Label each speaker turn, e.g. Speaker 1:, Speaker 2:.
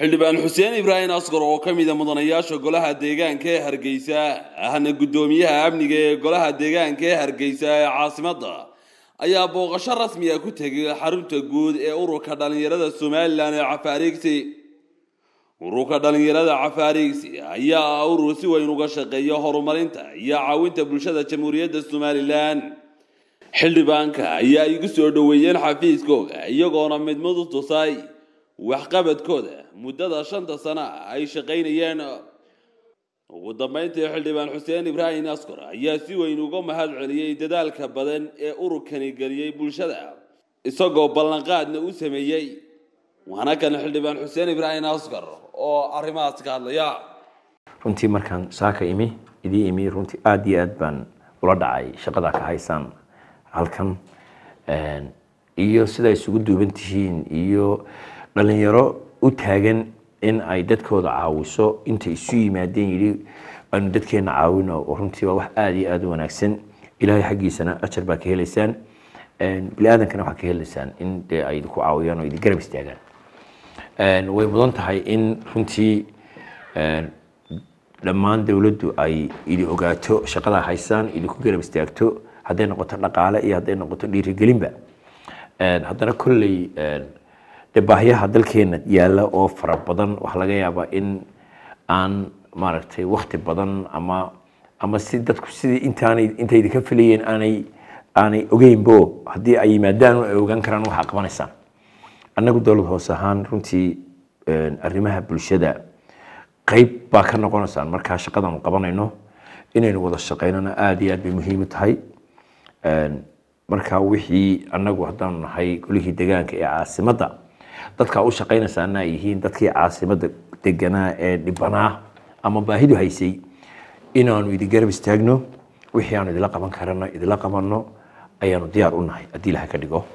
Speaker 1: xildhibaan xuseen ibraahim asqar oo ka mida ah mudanayaasha golaha deegaanka ee hargeysa ahna guddoomiyaha amniga ee golaha deegaanka ee hargeysa ee caasimadda ayaa booqasho rasmiga ah ku tegay xarunta guud ee ururka dhallinyarada somalilan ee cafaarigsi ururka dhallinyarada cafaarigsi ayaa ah urur si weyn uga shaqeeya horumarinta iyo caawinta bulshada jamhuuriyadda somalilan xildhibaanka ayaa igu soo dhoweeyeen xafiiskooga iyagoona mid midmadu tusay waxqabadkooda muddada shanta sana ay shaqaynayeen ugu dambeyntii xildhibaan xuseen ibraahim askor ayaa si weyn uga mahad celiyey dadaalka badan ee ururkani geliyey bulshada isagoo ballanqaadna u sameeyey waana kan xildhibaan xuseen ibraahim askar oo arrimahaas ka hadlaya
Speaker 2: runtii markaan saaka imi idii imi runtii aada iyo aada baan ula dhacay shaqada ka haysaan halkan eh, iyo sidaa isugu duuban tihiin iyo dhalinyaro u taagan in ay dadkooda caawiso inta isu yimaadeen yidhi aanu dadkeena caawino runtii waa wax aada iyo aada u wanaagsan ilaahay xaggiisana ajar baa ka helaysaan bini waxaa ka helaysaan in dee ay idinku caawiyaan oo idin garab istaagaan way mudan tahay in runtii dhammaan dowladdu ay idi ogaato shaqadaa haysaan idinku garab istaagto hadday noqoto dhaqaale iyo hadday noqoto dhiirigelinba haddana kolley de baahyaha dalkeena yaala oo fara badan waxaa laga yaabaa in aan maaragtay wakti badan ama ama si dadku sidii intaanay intay idinka filayeen aanay aanay ogeynbo haddii ay yimaadaan ay ogaan karaan waxaa qabanaysaan annagu dowlad hoose ahaan runtii arrimaha bulshada qayb baa ka noqonaysaan markaa shaqadan qabanayno inaynu wada shaqeynana aada iyo aad bay muhiim u tahay markaa wixii annagu haddaanu nahay golihii degaanka ee caasimadda dadka u shaqaynasaana ay yihiin dadkii caasimada deganaa ee dhibanaa ama baahidu haysay inaanu idin garab istaagno wixii aanu idila qaban karana idila qabanno ayaanu diyaar u nahay haddii ilaha ka dhigo